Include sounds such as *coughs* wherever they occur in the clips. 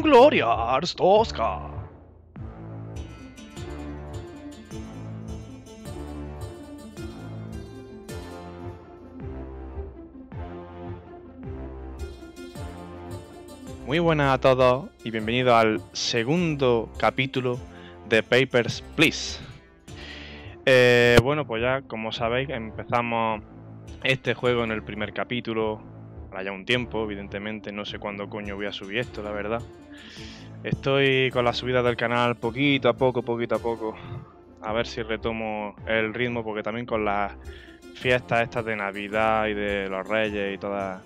Gloria Arstoska. Muy buenas a todos y bienvenidos al segundo capítulo de Papers, Please. Eh, bueno, pues ya, como sabéis, empezamos este juego en el primer capítulo, para ya un tiempo, evidentemente, no sé cuándo coño voy a subir esto, la verdad. Estoy con la subida del canal poquito a poco, poquito a poco. A ver si retomo el ritmo, porque también con las fiestas estas de Navidad y de los Reyes y todas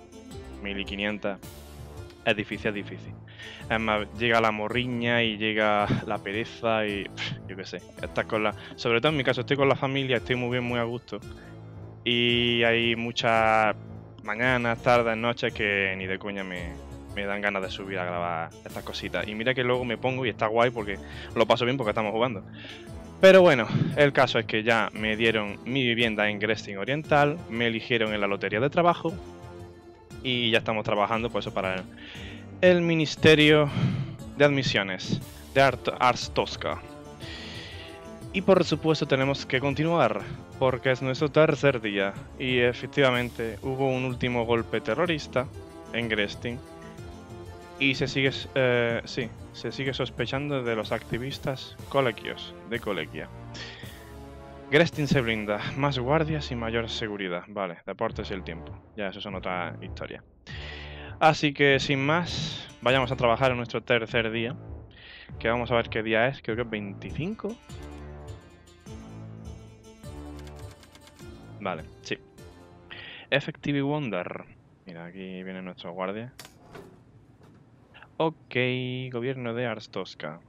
1500, es difícil, es difícil. Es más, llega la morriña y llega la pereza y yo qué sé. Estás con la... Sobre todo en mi caso, estoy con la familia, estoy muy bien, muy a gusto. Y hay muchas mañanas, tardes, noches que ni de coña me, me dan ganas de subir a grabar estas cositas. Y mira que luego me pongo y está guay porque lo paso bien porque estamos jugando. Pero bueno, el caso es que ya me dieron mi vivienda en Gresting Oriental, me eligieron en la lotería de trabajo y ya estamos trabajando por pues, eso para el Ministerio de Admisiones de Art Tosca. Y por supuesto tenemos que continuar, porque es nuestro tercer día y efectivamente hubo un último golpe terrorista en Gresting y se sigue, eh, se sigue sospechando de los activistas colegios de colegia. Grestin se brinda, más guardias y mayor seguridad. Vale, deportes y el tiempo. Ya, eso es otra historia. Así que sin más, vayamos a trabajar en nuestro tercer día. Que vamos a ver qué día es, creo que es 25. Vale, sí. Effective Wonder. Mira, aquí viene nuestro guardia Ok, gobierno de Arstoska.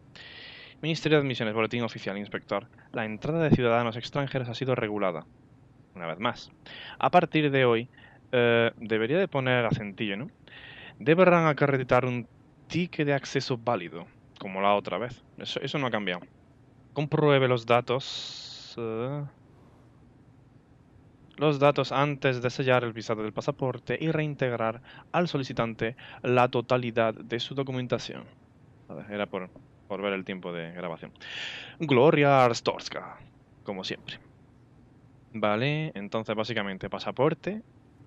Ministerio de Admisiones, boletín oficial, inspector. La entrada de ciudadanos extranjeros ha sido regulada. Una vez más. A partir de hoy, eh, debería de poner acentillo, ¿no? Deberán acreditar un ticket de acceso válido, como la otra vez. Eso, no ha cambiado. Compruebe los datos. Eh, los datos antes de sellar el visado del pasaporte y reintegrar al solicitante la totalidad de su documentación. Era por, ver el tiempo de grabación. Gloria Arstorska, como siempre. Vale, entonces básicamente pasaporte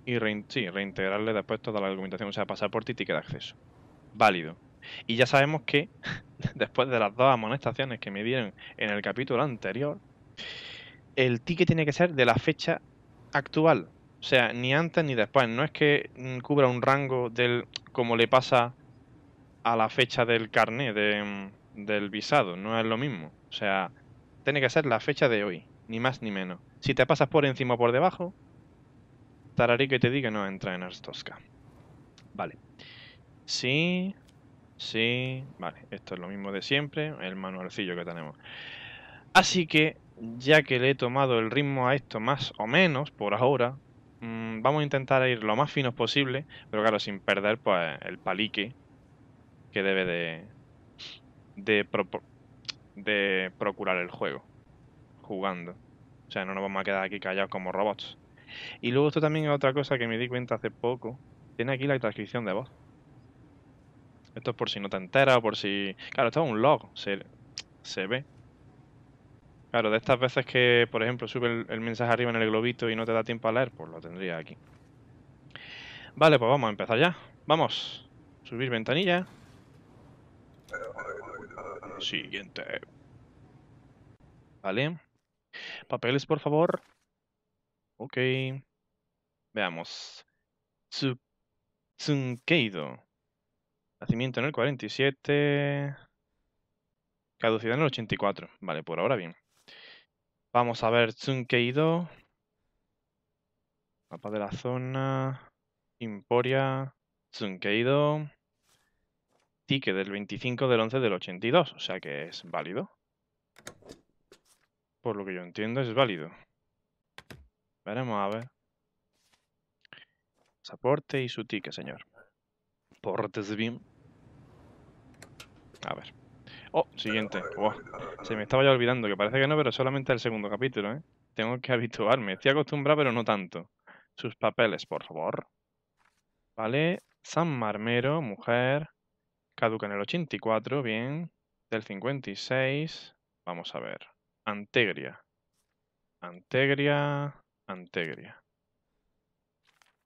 y reintegrarle después toda la documentación, o sea, pasaporte y ticket de acceso. Válido. Y ya sabemos que *laughs* después de las dos amonestaciones que me dieron en el capítulo anterior, el ticket tiene que ser de la fecha actual. O sea, ni antes ni después. No es que mm, cubra un rango del como le pasa a la fecha del carné mm, del visado. No es lo mismo. O sea, tiene que ser la fecha de hoy. Ni más ni menos. Si te pasas por encima o por debajo, Tararí que te diga no entra en Arstoska. Vale. Sí. Sí. Vale. Esto es lo mismo de siempre. El manualcillo que tenemos. Así que ya que le he tomado el ritmo a esto más o menos por ahora, mm, vamos a intentar ir lo más fino posible, pero claro, sin perder pues el palique que debe de, de, de procurar el juego, jugando. O sea, no nos vamos a quedar aquí callados como robots. Y luego esto también es otra cosa que me di cuenta hace poco. Tiene aquí la transcripción de voz. Esto es por si no te enteras o por si... Claro, esto es un log, se, se ve. Claro, de estas veces que, por ejemplo, sube el, mensaje arriba en el globito y no te da tiempo a leer, pues lo tendría aquí. Vale, pues vamos a empezar ya. Vamos. Subir ventanilla. Siguiente. Vale. Papeles, por favor. Ok. Veamos. Tsunkeido. Nacimiento en el 47. Caducidad en el 84. Vale, por ahora bien. Vamos a ver, Tsunkeido. Mapa de la zona. Emporia. Tsunkeido. tique del 25 del 11 del 82. O sea que es válido. Por lo que yo entiendo, es válido. Veremos a ver. Soporte y su ticket, señor. Portes bien. A ver. Oh, siguiente. Se me estaba ya olvidando, que parece que no, pero solamente el segundo capítulo, ¿eh? Tengo que *laughs* habituarme. Estoy acostumbrado, pero no tanto. Sus papeles, por favor. Vale. San Marmero, mujer. Caduca en el 84, bien. Del 56. Vamos a ver. Antegria. Antegria. Antegria.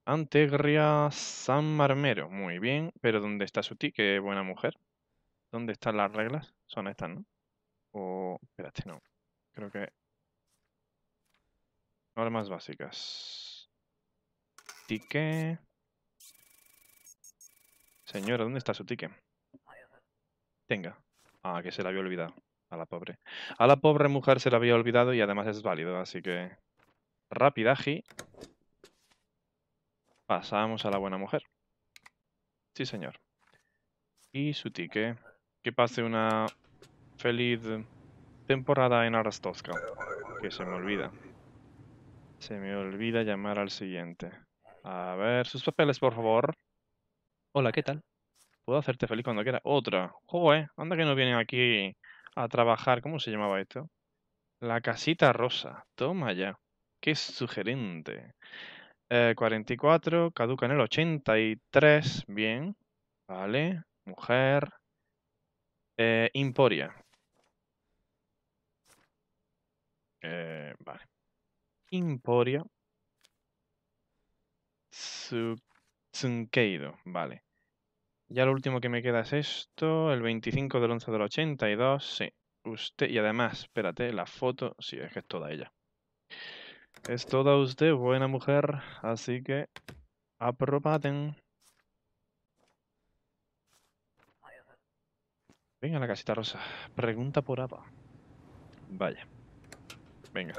Antegria San Marmero. Muy bien. Pero ¿dónde está Suti? Qué buena mujer. ¿Dónde están las reglas? Son estas, ¿no? O... Espérate, no. Creo que... Normas básicas. Tique. Señora, ¿dónde está su tique? Tenga. Ah, que se la había olvidado. A la pobre. A la pobre mujer se la había olvidado y además es válido, así que... Ji. Pasamos a la buena mujer. Sí, señor. Y su tique que pase una feliz temporada en arastosca Que se me olvida. Se me olvida llamar al siguiente. A ver, sus papeles, por favor. Hola, ¿qué tal? Puedo hacerte feliz cuando quiera. Otra. Joder, anda que no vienen aquí a trabajar. ¿Cómo se llamaba esto? La casita rosa. Toma ya. Qué sugerente. 44, eh, caduca en el 83. Bien. Vale. Mujer. Eh, Emporia. Eh, vale. Emporia. Tsunkeido. Vale. Ya lo último que me queda es esto. El 25 del 11 del 82. Sí. Usted. Y además, espérate, la foto. Sí, es que es toda ella. Es toda usted, buena mujer. Así que. apropaten Venga, la casita rosa. Pregunta por Ava. Vaya. Venga.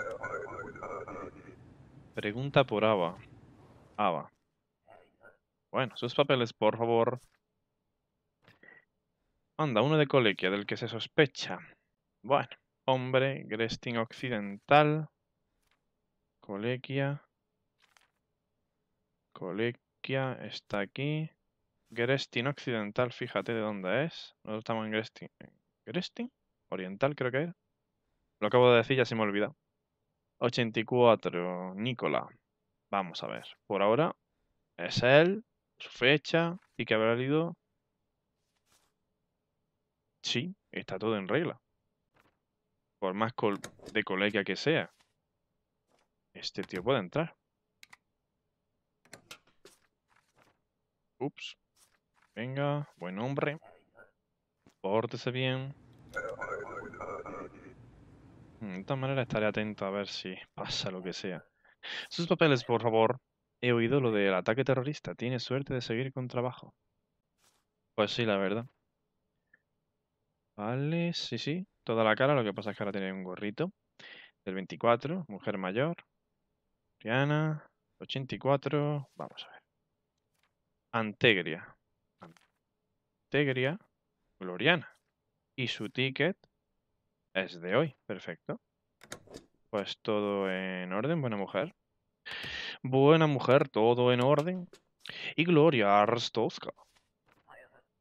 Pregunta por Ava. Ava. Bueno, sus papeles, por favor. Anda, uno de colequia, del que se sospecha. Bueno, hombre, Gresting Occidental. Colequia. Colequia está aquí. Grestin Occidental, fíjate de dónde es. Nosotros estamos en Grestin. ¿Grestin? Oriental creo que es. Lo acabo de decir, ya se me olvida. 84, Nicola. Vamos a ver. Por ahora es él, su fecha y que habrá leído. Sí, está todo en regla. Por más de colega que sea. Este tío puede entrar. Ups. Venga, buen hombre. Pórtese bien. Mm, de todas maneras estaré atento a ver si pasa lo que sea. Sus papeles, por favor. He oído lo del ataque terrorista. Tiene suerte de seguir con trabajo. Pues sí, la verdad. Vale, sí, sí. Toda la cara, lo que pasa es que ahora tiene un gorrito. Del 24, mujer mayor. Rihanna, 84. Vamos a ver. Antegria. Tegria Gloriana. Y su ticket es de hoy. Perfecto. Pues todo en orden, buena mujer. Buena mujer, todo en orden. Y Gloria Arstoska.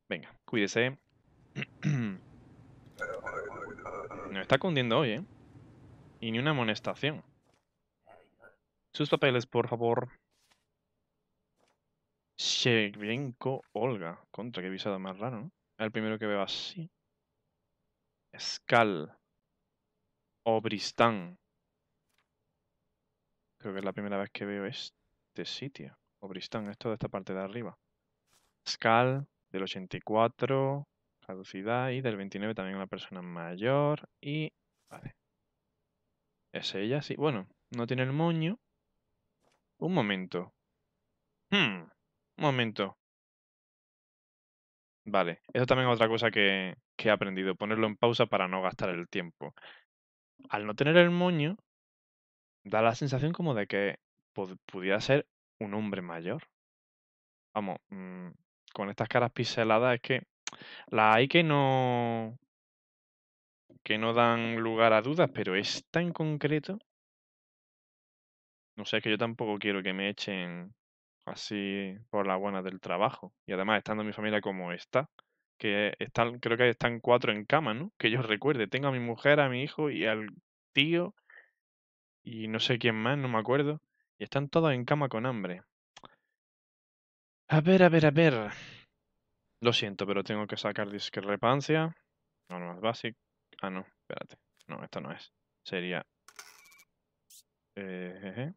Venga, cuídese. *clears throat* no está cundiendo hoy, ¿eh? Y ni una amonestación. Sus papeles, por favor. Shevchenko Olga. Contra, que visado más raro, ¿no? El primero que veo así. Skal. Obristán. Creo que es la primera vez que veo este sitio. Obristán, esto de esta parte de arriba. Skal, del 84. Caducidad y del 29 también una persona mayor. Y. Vale. Es ella, sí. Bueno, no tiene el moño. Un momento. Hmm momento. Vale, eso también es otra cosa que, he aprendido, ponerlo en pausa para no gastar el tiempo. Al no tener el moño, da la sensación como de que pudiera ser un hombre mayor. Vamos, mm, con estas caras piseladas es que las hay que no que no dan lugar a dudas, pero esta en concreto no sé, es que yo tampoco quiero que me echen así por la buena del trabajo. Y además, estando mi familia como está, que están, creo que están cuatro en cama, ¿no? Que yo *laughs* recuerde, tengo a mi mujer, a mi hijo y al tío y no sé quién más, no me acuerdo, y están todos en cama con hambre. A ver, a ver, a ver. Lo siento, pero tengo que sacar discrepancia. No, no, básico. Ah, no, espérate. No, esto no es. Sería... Eh,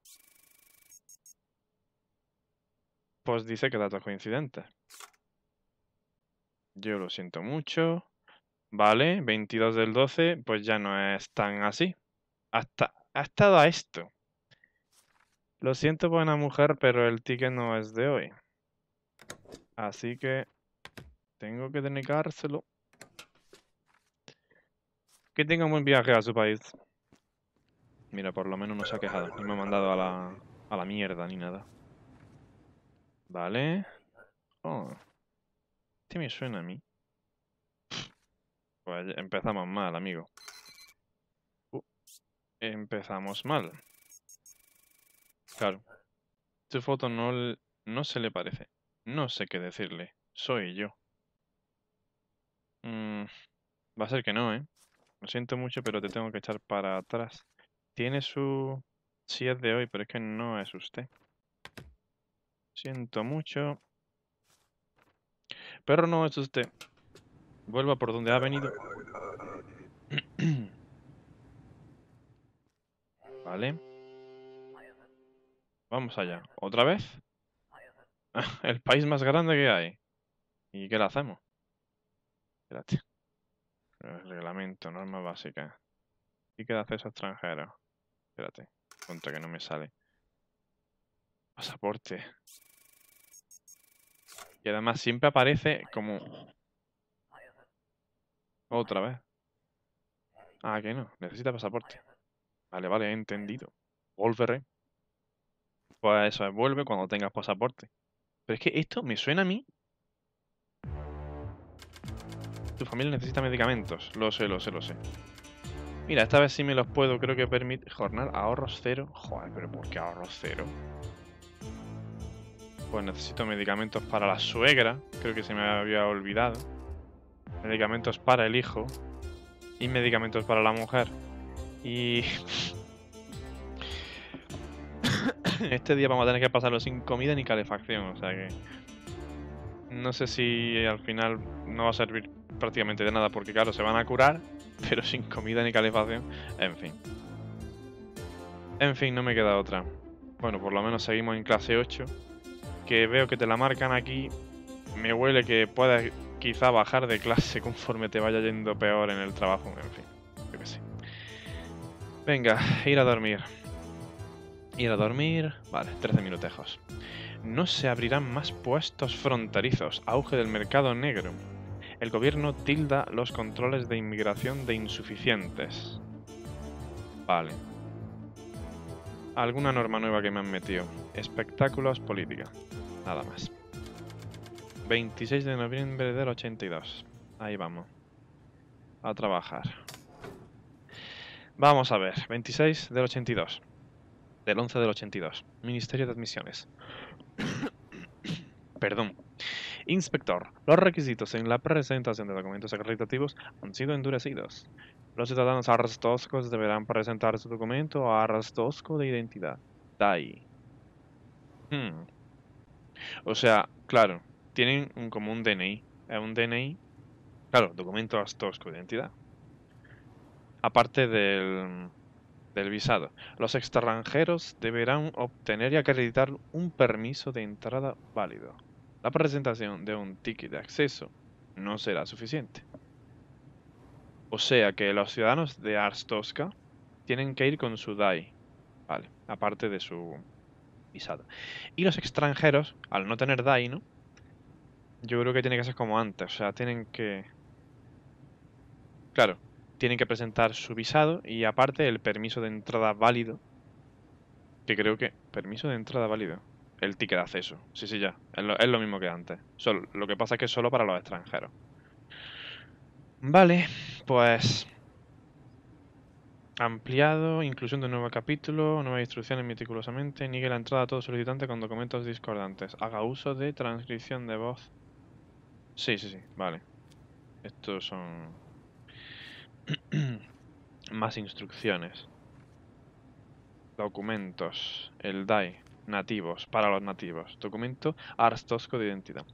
pues dice que datos coincidentes. Yo lo siento mucho. Vale, 22 del 12, pues ya no es tan así. Hasta, ha estado a esto. Lo siento, buena mujer, pero el ticket no es de hoy. Así que tengo que denegárselo. Que tenga un buen viaje a su país. Mira, por lo menos no se ha quejado. Ni me ha mandado a la, a la mierda ni nada. Vale. Oh. Este me suena a mí. Pues empezamos mal, amigo. Uh, empezamos mal. Claro. Tu foto no, no se le parece. No sé qué decirle. Soy yo. Mm, va a ser que no, ¿eh? Lo siento mucho, pero te tengo que echar para atrás. Tiene su... Sí es de hoy, pero es que no es usted. Siento mucho. Pero no es usted. Vuelva por donde ha venido. *clears throat* vale. Vamos allá. ¿Otra vez? *laughs* El país más grande que hay. ¿Y qué le hacemos? Espérate. Reglamento, norma básica. ¿Y qué haces extranjero? Espérate. Contra que no me sale. Pasaporte. Y además siempre aparece como... Otra vez. Ah, que no. Necesita pasaporte. Vale, vale, he entendido. Volveré. Pues eso, vuelve cuando tengas pasaporte. Pero es que esto me suena a mí. Tu familia necesita medicamentos. Lo sé, lo sé, lo sé. Mira, esta vez sí me los puedo, creo que permite... Jornal, ahorros cero. Joder, pero ¿por qué ahorros cero? Pues necesito medicamentos para la suegra, creo que se me había olvidado. Medicamentos para el hijo. Y medicamentos para la mujer. Y... *coughs* este día vamos a tener que pasarlo sin comida ni calefacción, o sea que... No sé si al final no va a servir prácticamente de nada, porque claro, se van a curar, *laughs* pero sin comida ni calefacción. En fin. En fin, no me queda otra. Bueno, por lo menos seguimos en clase 8 que veo que te la marcan aquí, me huele que puedas quizá bajar de clase *laughs* conforme te vaya yendo peor en el trabajo, en fin, yo que sé. Venga, ir a dormir. Ir a dormir, vale, 13 minutejos. No se abrirán más puestos fronterizos, auge del mercado negro. El gobierno tilda los controles de inmigración de insuficientes. Vale. Alguna norma nueva que me han metido. Espectáculos política nada más. 26 de noviembre del 82. Ahí vamos. A trabajar. Vamos a ver. 26 del 82. Del 11 del 82. Ministerio de Admisiones. *coughs* Perdón. Inspector, los requisitos en la presentación de documentos acreditativos han sido endurecidos. Los ciudadanos arrastoscos deberán presentar su documento arrastosco de identidad. DAI. Hmm. O sea, claro, tienen un, como un DNI. Es eh, un DNI, claro, documento tosco de identidad. Aparte del, del visado, los extranjeros deberán obtener y acreditar un permiso de entrada válido. La presentación de un ticket de acceso no será suficiente. O sea que los ciudadanos de Arstoska tienen que ir con su DAI, vale, aparte de su visado. Y los extranjeros, al no tener DAI, ¿no? Yo creo que tiene que ser como antes, o sea, tienen que... Claro, tienen que presentar su visado y aparte el permiso de entrada válido. Que creo que... Permiso de entrada válido. El ticket de acceso. Sí, sí, ya. Es lo, mismo que antes. Solo, lo que pasa es que es solo para los extranjeros. Vale, pues ampliado, inclusión de nuevo capítulo, nuevas instrucciones meticulosamente, niegue la entrada a todo solicitante con documentos discordantes. Haga uso de transcripción de voz. Sí, sí, sí, vale. Estos son *clears throat* más instrucciones. Documentos. El DAI. Nativos. Para los nativos. Documento Arstosco de identidad.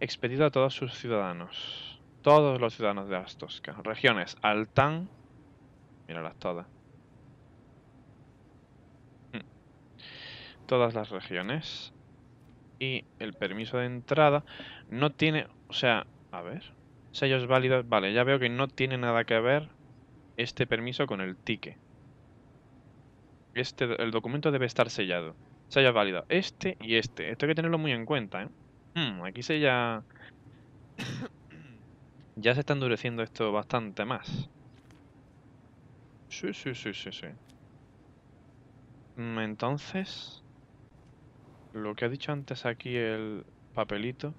Expedido a todos sus ciudadanos. Todos los ciudadanos de Arstosca. Regiones. Altán, todas. Mm. Todas las regiones. Y el permiso de entrada no tiene... O sea, a ver. Sellos válidos. Vale, ya veo que no tiene nada que ver este permiso con el ticket. Este, el documento debe estar sellado. Sellos válidos. Este y este. Esto hay que tenerlo muy en cuenta, ¿eh? mm, aquí se ya... *coughs* ya se está endureciendo esto bastante más. Sí, sí, sí, sí, sí. Mm, entonces, lo que ha dicho antes aquí el papelito.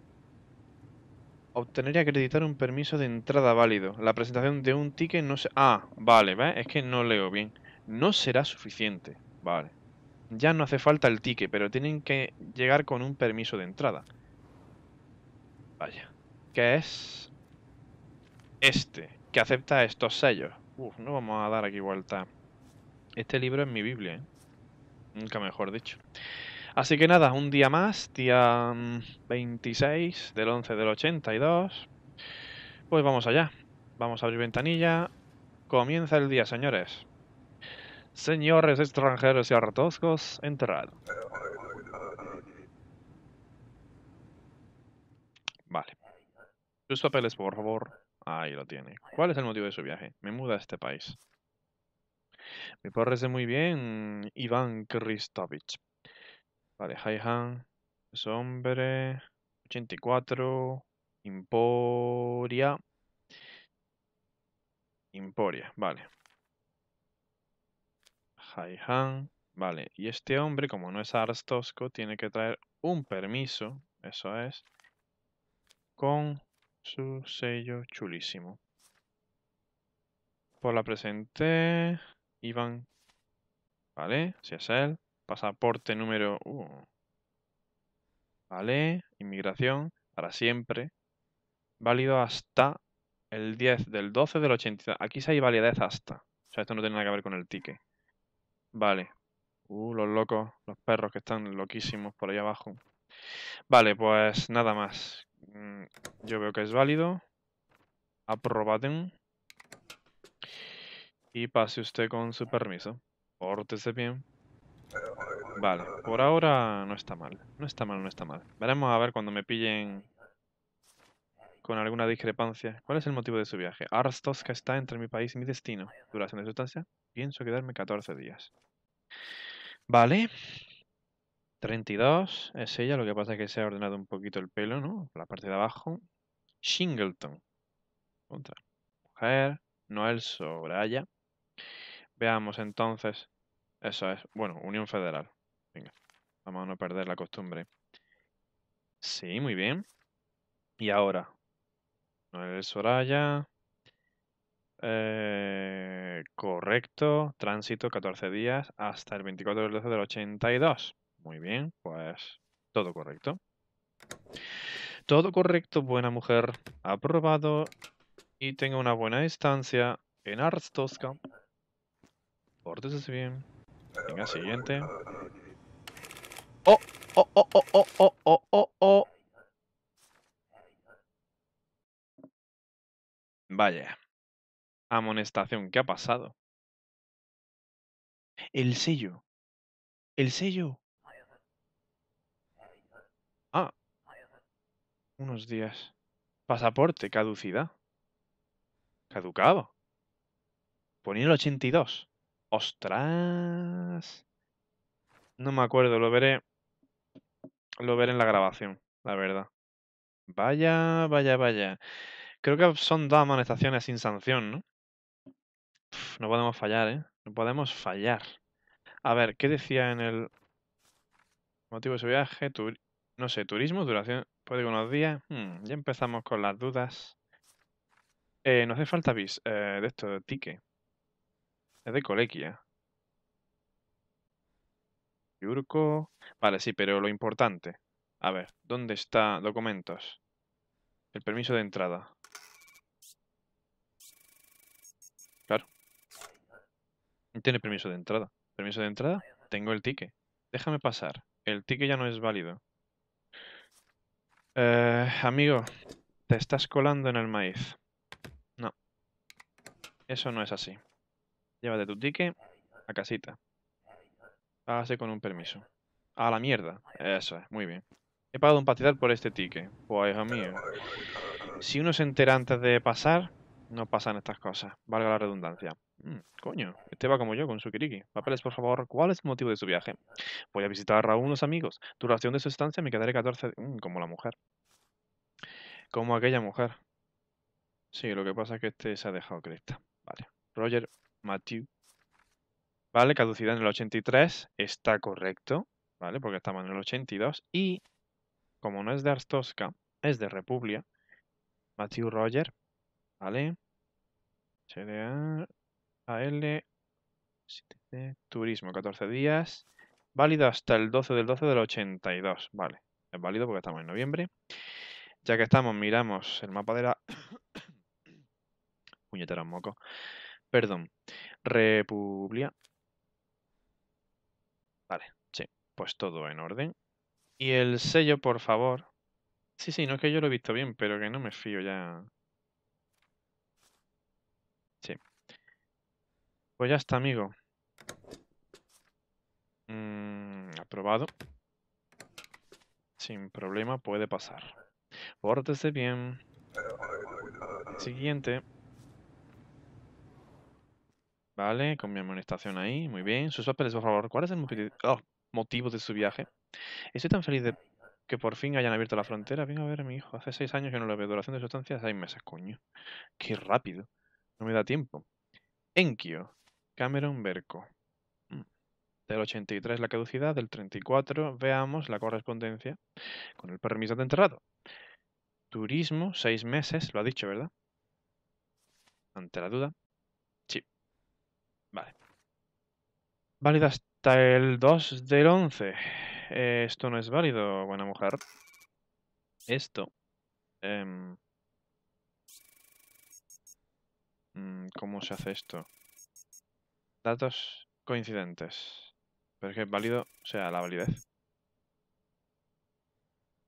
Obtener y acreditar un permiso de entrada válido. La presentación de un ticket no se... Ah, vale, Es que no leo bien. No será suficiente. Vale. Ya no hace falta el ticket, pero tienen que llegar con un permiso de entrada. Vaya. ¿Qué es... Este, que acepta estos sellos. Uf, no vamos a dar aquí vuelta. Este libro es mi Biblia, ¿eh? Nunca mejor dicho. Así que nada, un día más, día 26 mm, del 11 del 82. Pues vamos allá. Vamos a abrir ventanilla. Comienza el día, señores. Señores extranjeros y hartoscos, entrad. Vale. Sus papeles, por favor. Ahí lo tiene. ¿Cuál es el motivo de su viaje? Me muda a este país. Me parece muy bien, Iván Kristovich. Vale, Haihan es hombre. 84. Imporia. Emporia, vale. Haihan. Vale, y este hombre, como no es Arstosco, tiene que traer un permiso, eso es, con su sello chulísimo. Por la presente. Iván. Vale, si es él. Pasaporte número. Vale, inmigración para siempre. Válido hasta el 10 del 12 del 80. Aquí se hay validez hasta. O sea, esto no tiene nada que ver con el ticket. Vale. Uh, los locos, los perros que están loquísimos por ahí abajo. Vale, pues nada más. Mm, yo veo que es válido. Aprobaten. Y pase usted con su permiso. Pórtese bien. Vale, por ahora no está mal. No está mal, no está mal. Veremos a ver cuando me pillen con alguna discrepancia. ¿Cuál es el motivo de su viaje? Arstoska está entre mi país y mi destino. ¿Duración de sustancia? Pienso quedarme 14 días. Vale, 32 es ella, lo que pasa es que se ha ordenado un poquito el pelo, ¿no? La parte de abajo. Shingleton. Contra. Mujer. Noel Soraya. Veamos entonces. Eso es. Bueno, Unión Federal. Venga. Vamos a no perder la costumbre. Sí, muy bien. Y ahora. Noel Soraya. Eh, correcto. Tránsito 14 días hasta el 24 de 12 del 82. Muy bien, pues todo correcto. Todo correcto, buena mujer. Aprobado. Y tenga una buena distancia en Arts Tosca. Pórtese bien. Venga, siguiente. ¡Oh! ¡Oh, oh, oh, oh, oh, oh, oh, oh! Vaya. Amonestación, ¿qué ha pasado? El sello. El sello. Unos días. Pasaporte, caducidad. Caducado. Ponía el 82. ¡Ostras! No me acuerdo, lo veré. Lo veré en la grabación, la verdad. Vaya, vaya, vaya. Creo que son dos amonestaciones sin sanción, ¿no? no podemos fallar, ¿eh? No podemos fallar. A ver, ¿qué decía en el motivo de su viaje? No sé, turismo, duración, puede que unos días. Hmm, ya empezamos con las dudas. Eh, no hace falta bis eh, de esto, de tique. Es de colequia. Yurko. Vale, sí, pero lo importante. A ver, ¿dónde está documentos? El permiso de entrada. Claro. tiene permiso de entrada. ¿Permiso de entrada? Tengo el tique. Déjame pasar. El tique ya no es válido. Eh, amigo, te estás colando en el maíz. No. Eso no es así. Llévate tu tique a casita. Págase con un permiso. A la mierda. Eso es, muy bien. He pagado un patidal por este tique. Pues, hijo mío. Si uno se entera antes de pasar, no pasan estas cosas, valga la redundancia. Mm, coño, este va como yo con su kiriki. Papeles, por favor, ¿cuál es el motivo de su viaje? Voy a visitar a unos amigos. Duración de su estancia me quedaré 14... Mm, como la mujer. Como aquella mujer. Sí, lo que pasa es que este se ha dejado cresta. Vale. Roger Mathieu. Vale, caducidad en el 83. Está correcto. Vale, porque estamos en el 82. Y, como no es de Arstoska, es de República. Matthew Roger. Vale. HDA AL, turismo, 14 días. Válido hasta el 12 del 12 del 82. Vale, es válido porque estamos en noviembre. Ya que estamos, miramos el mapa de la... *coughs* Puñetera, un moco. Perdón. República. Vale, sí. Pues todo en orden. Y el sello, por favor. Sí, sí, no es que yo lo he visto bien, pero que no me fío ya Pues ya está, amigo. Mm, aprobado. Sin problema puede pasar. Pórtese bien. Siguiente. Vale, con mi amonestación ahí. Muy bien. Sus papeles, por favor. ¿Cuál es el oh, motivo, de su viaje? Estoy tan feliz de que por fin hayan abierto la frontera. Vengo a ver a mi hijo. Hace seis años que no lo veo. Duración de sustancias, seis meses, coño. Qué rápido. No me da tiempo. Enkio. Cameron Berco. Mm. Del 83 la caducidad, del 34 veamos la correspondencia con el permiso de enterrado. Turismo, seis meses, lo ha dicho, ¿verdad? Ante la duda. Sí. Vale. Válida hasta el 2 del 11. esto no es válido, buena mujer. Esto. Em, mm, ¿Cómo se hace esto? Datos coincidentes. Pero es que es válido, o sea, la validez.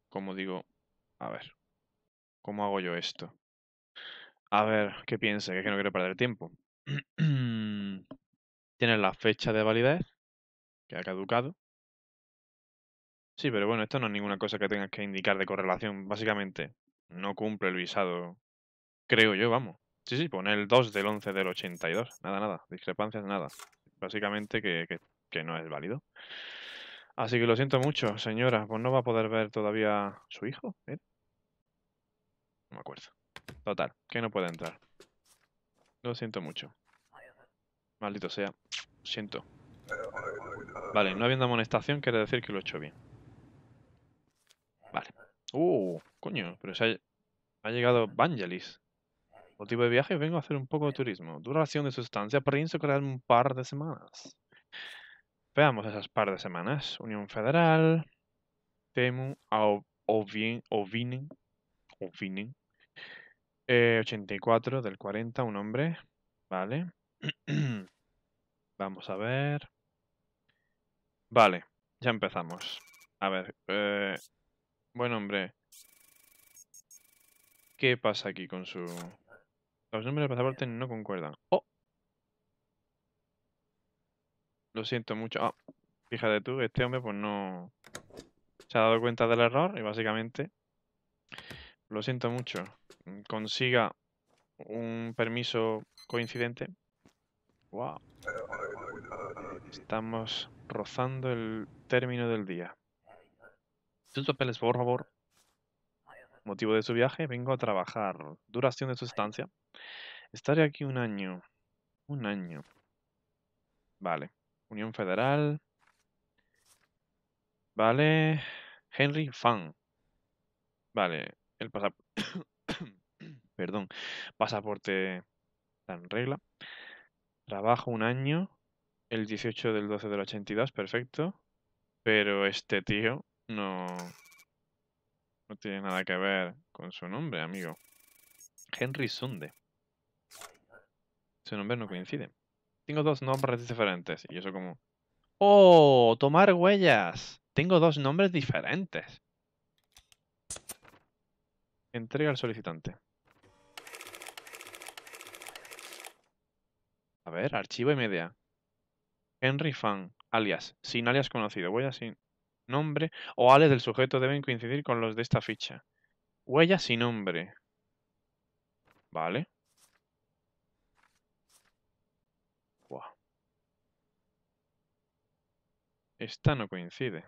Como digo, a ver, ¿cómo hago yo esto? A ver, qué piensa, que es que no quiero perder tiempo. *clears throat* tienes la fecha de validez, que ha caducado. Sí, pero bueno, esto no es ninguna cosa que tengas que indicar de correlación. Básicamente, no cumple el visado. Creo yo, vamos. Sí, sí, pone el 2 del 11 del 82. Nada, nada. Discrepancias, nada. Básicamente que, no es válido. Así que lo siento mucho, señora. Pues no va a poder ver todavía su hijo. ¿eh? No me acuerdo. Total, que no puede entrar. Lo siento mucho. Maldito sea. Lo siento. Vale, no habiendo amonestación quiere decir que lo he hecho bien. Vale. Uh, coño, pero se ha, ha llegado Vangelis. Motivo de viaje, vengo a hacer un poco de turismo. Duración de su estancia, pienso crear un par de semanas. Veamos esas par de semanas. Unión Federal, Temu, Ovinen, Ovinen, O Eh, 84 del 40, un hombre. Vale. *clears throat* Vamos a ver. Vale, ya empezamos. A ver, eh, buen hombre. ¿Qué pasa aquí con su los números de pasaporte no concuerdan. ¡Oh! Lo siento mucho. Ah, fíjate tú, este hombre pues no... Se ha dado cuenta del error y básicamente... Lo siento mucho. Consiga un permiso coincidente. ¡Wow! Estamos rozando el término del día. Tus papeles, por favor. Motivo de su viaje, vengo a trabajar. Duración de su estancia. Estaré aquí un año. Un año. Vale. Unión Federal. Vale. Henry Fan. Vale. El pasaporte. *coughs* Perdón. Pasaporte en regla. Trabajo un año. El 18 del 12 del 82. Perfecto. Pero este tío no, no tiene nada que ver con su nombre, amigo. Henry Sunde. Su nombre no coincide. Tengo dos nombres diferentes. Y eso como... ¡Oh! ¡Tomar huellas! Tengo dos nombres diferentes. Entrega al solicitante. A ver, archivo y media. Henry Fan, alias, sin alias conocido. Voy sin nombre o ales del sujeto deben coincidir con los de esta ficha. Huella sin nombre. Vale. Esta no coincide.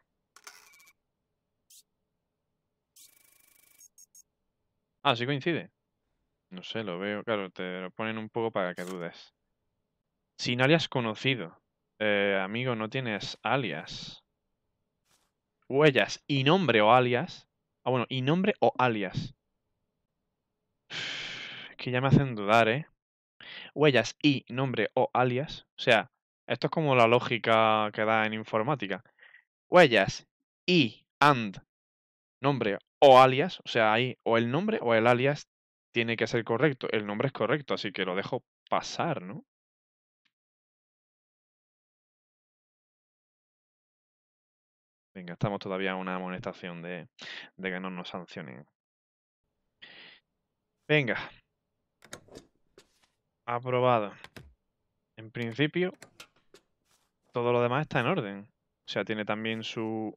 Ah, sí coincide. No sé, lo veo. Claro, te lo ponen un poco para que dudes. Sin alias conocido. Eh, amigo, no tienes alias huellas y nombre o alias. Ah, bueno, y nombre o alias. *sighs* que ya me hacen dudar, ¿eh? Huellas y nombre o alias. O sea, esto es como la lógica que da en informática. Huellas y and nombre o alias. O sea, ahí o el nombre o el alias tiene que ser correcto. El nombre es correcto, así que lo dejo pasar, ¿no? Venga, estamos todavía en una amonestación de, que no nos sancionen. Venga. Aprobado. En principio, todo lo demás está en orden. O sea, tiene también su,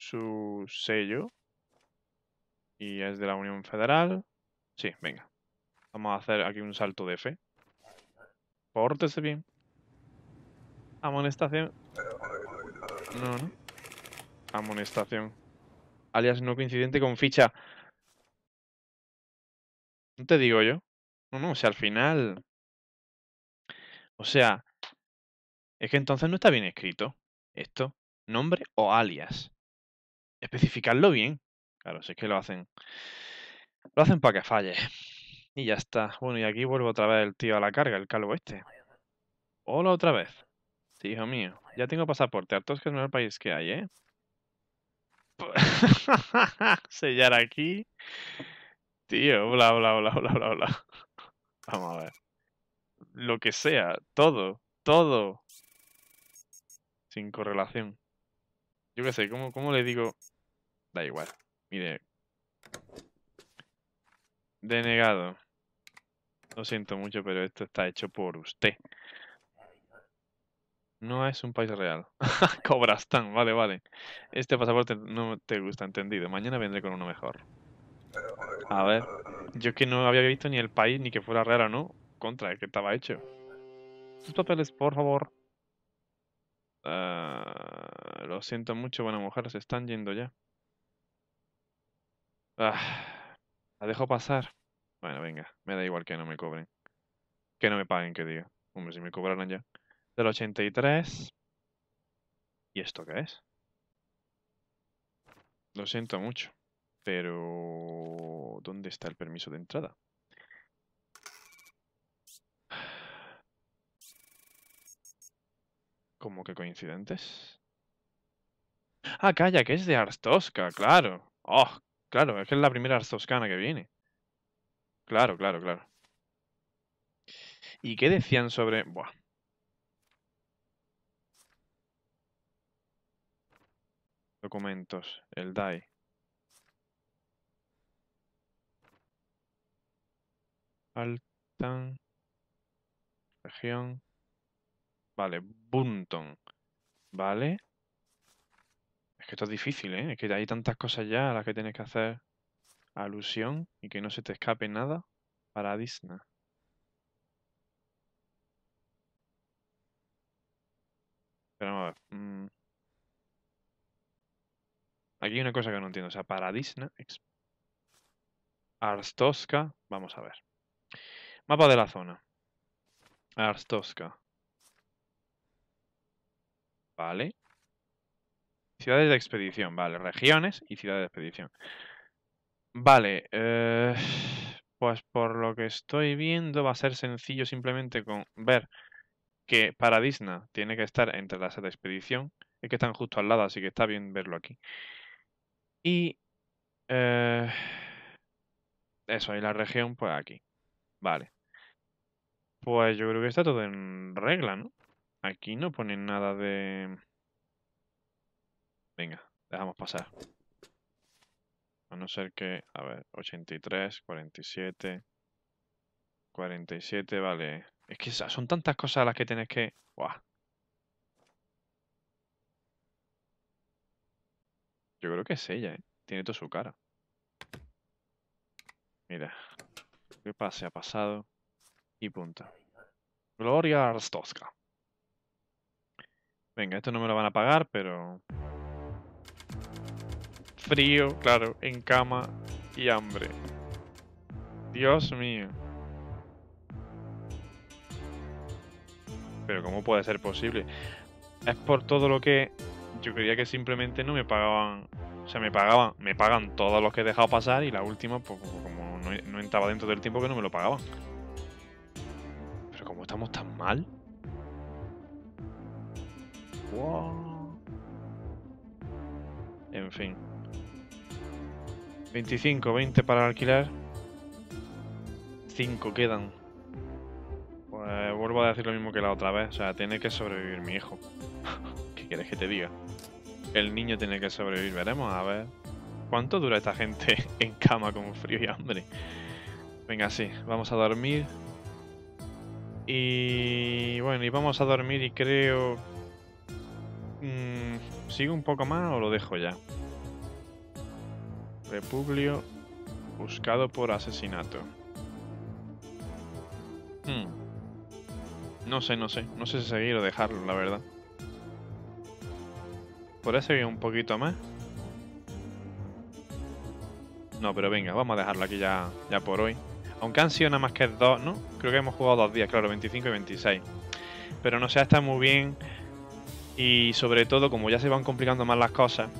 su sello. Y es de la Unión Federal. Sí, venga. Vamos a hacer aquí un salto de fe. Pórtese bien. Amonestación. No, no. Amonestación. Alias no coincidente con ficha. No te digo yo. No, no, o sea, al final. O sea, es que entonces no está bien escrito esto. Nombre o alias. Especificarlo bien. Claro, si es que lo hacen. Lo hacen para que falle. Y ya está. Bueno, y aquí vuelvo otra vez el tío a la carga, el calvo este. Hola otra vez. Sí, hijo mío. Ya tengo pasaporte. es que es el mejor país que hay, ¿eh? *laughs* Sellar aquí. Tío, bla, bla, bla, bla, bla, bla. Vamos a ver. Lo que sea. Todo. Todo. Sin correlación. Yo qué sé, ¿cómo, cómo le digo? Da igual. Mire. Denegado. Lo siento mucho, pero esto está hecho por usted. No es un país real. *laughs* Cobrastán, vale, vale. Este pasaporte no te gusta, entendido. Mañana vendré con uno mejor. A ver, yo que no había visto ni el país, ni que fuera real o no. Contra, eh, que estaba hecho. Sus papeles, por favor. Ah, lo siento mucho, buena mujer, se están yendo ya. Ah, la dejo pasar. Bueno, venga, me da igual que no me cobren. Que no me paguen, que diga. Hombre, si me cobraran ya del 83. ¿Y esto qué es? Lo siento mucho, pero ¿dónde está el permiso de entrada? como que coincidentes? Ah, calla, que es de Arztosca, claro. Oh, claro, es que es la primera Arztoscana que viene. Claro, claro, claro. ¿Y qué decían sobre...? Buah, Documentos, el DAI. Altan. Región. Vale, Bunton. Vale. Es que esto es difícil, ¿eh? Es que hay tantas cosas ya a las que tienes que hacer alusión y que no se te escape nada para Disney. Mm, Aquí hay una cosa que no entiendo. O sea, Paradisna. Arstoska. Vamos a ver. Mapa de la zona. Arstoska. Vale. Ciudades de expedición, vale. Regiones y ciudades de expedición. Vale. Eh, pues por lo que estoy viendo va a ser sencillo simplemente con ver que Paradisna tiene que estar entre las de expedición. Es que están justo al lado, así que está bien verlo aquí. Y eh, eso, y la región, pues aquí. Vale. Pues yo creo que está todo en regla, ¿no? Aquí no ponen nada de... Venga, dejamos pasar. A no ser que... A ver, 83, 47... 47, vale. Es que son tantas cosas las que tienes que... Buah. Yo creo que es ella, ¿eh? Tiene toda su cara. Mira. ¿Qué pase ha pasado? Y punto. Gloria Arstoska. Venga, esto no me lo van a pagar, pero... Frío, claro, en cama y hambre. Dios mío. Pero ¿cómo puede ser posible? Es por todo lo que yo creía que simplemente no me pagaban, o sea, me pagaban, me pagan todos los que he dejado pasar y la última, pues, como no, estaba entraba dentro del tiempo que no me lo pagaban. Pero como estamos tan mal. En fin. 25, 20 para alquilar. 5 quedan. Pues vuelvo a decir lo mismo que la otra vez. O sea, tiene que sobrevivir mi hijo. *laughs* ¿Qué quieres que te diga? El niño tiene que sobrevivir. Veremos a ver. ¿Cuánto dura esta gente *laughs* en cama con frío y hambre? Venga, sí, vamos a dormir. Y bueno, y vamos a dormir y creo... Mm, ¿Sigo un poco más o lo dejo ya? repuglio buscado por asesinato. Hmm. No sé, no sé. No sé si seguir o dejarlo, la verdad eso que un poquito más. No, pero venga, vamos a dejarlo aquí ya, ya por hoy. Aunque han sido nada más que dos, ¿no? Creo que hemos jugado dos días, claro, 25 y 26. Pero no se ha estado muy bien. Y sobre todo, como ya se van complicando más las cosas,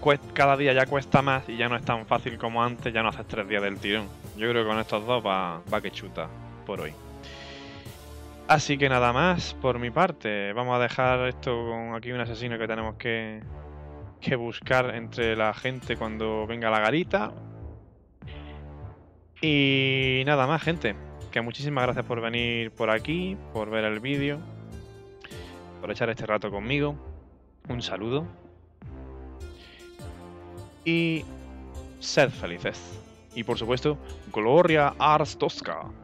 pues cada día ya cuesta más y ya no es tan fácil como antes, ya no haces tres días del tirón. Yo creo que con estos dos va, va que chuta por hoy. Así que nada más por mi parte. Vamos a dejar esto con aquí un asesino que tenemos que, que buscar entre la gente cuando venga la garita. Y nada más, gente. Que muchísimas gracias por venir por aquí, por ver el vídeo, por echar este rato conmigo. Un saludo. Y sed felices. Y por supuesto, Gloria Ars Tosca.